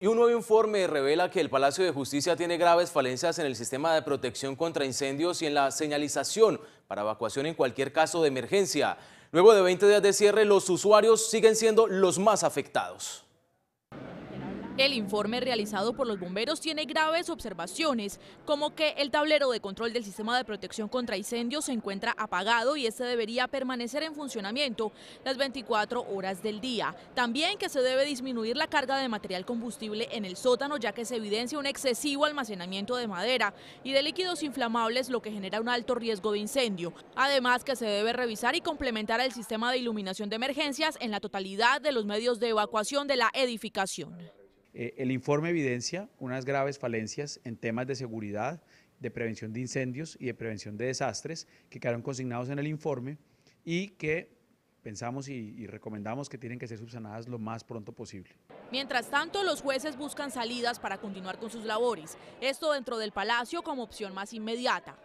Y un nuevo informe revela que el Palacio de Justicia tiene graves falencias en el sistema de protección contra incendios y en la señalización para evacuación en cualquier caso de emergencia. Luego de 20 días de cierre, los usuarios siguen siendo los más afectados. El informe realizado por los bomberos tiene graves observaciones, como que el tablero de control del sistema de protección contra incendios se encuentra apagado y este debería permanecer en funcionamiento las 24 horas del día. También que se debe disminuir la carga de material combustible en el sótano, ya que se evidencia un excesivo almacenamiento de madera y de líquidos inflamables, lo que genera un alto riesgo de incendio. Además que se debe revisar y complementar el sistema de iluminación de emergencias en la totalidad de los medios de evacuación de la edificación. Eh, el informe evidencia unas graves falencias en temas de seguridad, de prevención de incendios y de prevención de desastres que quedaron consignados en el informe y que pensamos y, y, recomendamos que tienen que ser subsanadas lo más pronto posible. Mientras tanto, los jueces buscan salidas para continuar con sus labores, esto dentro del Palacio como opción más inmediata.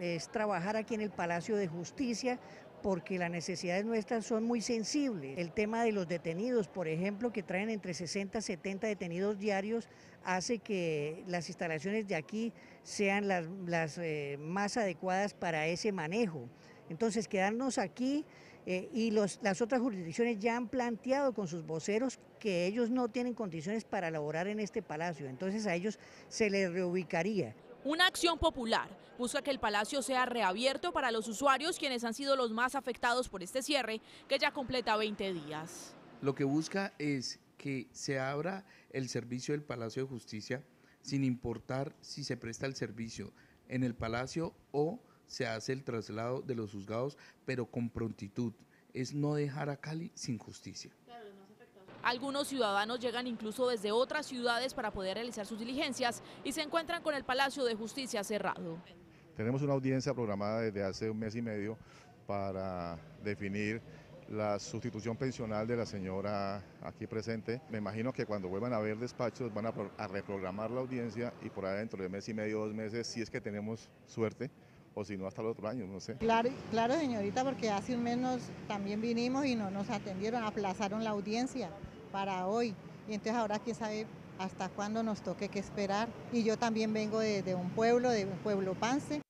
Es trabajar aquí en el Palacio de Justicia porque las necesidades nuestras son muy sensibles. El tema de los detenidos, por ejemplo, que traen entre 60 y 70 detenidos diarios, hace que las instalaciones de aquí sean las, eh, más adecuadas para ese manejo. Entonces, quedarnos aquí eh, y las otras jurisdicciones ya han planteado con sus voceros que ellos no tienen condiciones para laborar en este palacio, entonces a ellos se les reubicaría. Una acción popular busca que el palacio sea reabierto para los usuarios quienes han sido los más afectados por este cierre, que ya completa 20 días. Lo que busca es que se abra el servicio del Palacio de Justicia sin importar si se presta el servicio en el palacio o se hace el traslado de los juzgados, pero con prontitud. Es no dejar a Cali sin justicia. Algunos ciudadanos llegan incluso desde otras ciudades para poder realizar sus diligencias y se encuentran con el Palacio de Justicia cerrado. Tenemos una audiencia programada desde hace un mes y medio para definir la sustitución pensional de la señora aquí presente. Me imagino que cuando vuelvan a ver despachos van a, reprogramar la audiencia y por ahí dentro de mes y medio, dos meses, si es que tenemos suerte o si no hasta el otro año, no sé. Claro, claro señorita, porque hace un mes también vinimos y no nos atendieron, aplazaron la audiencia para hoy. Y entonces ahora quién sabe hasta cuándo nos toque que esperar. Y yo también vengo de, un pueblo, de un pueblo Pance,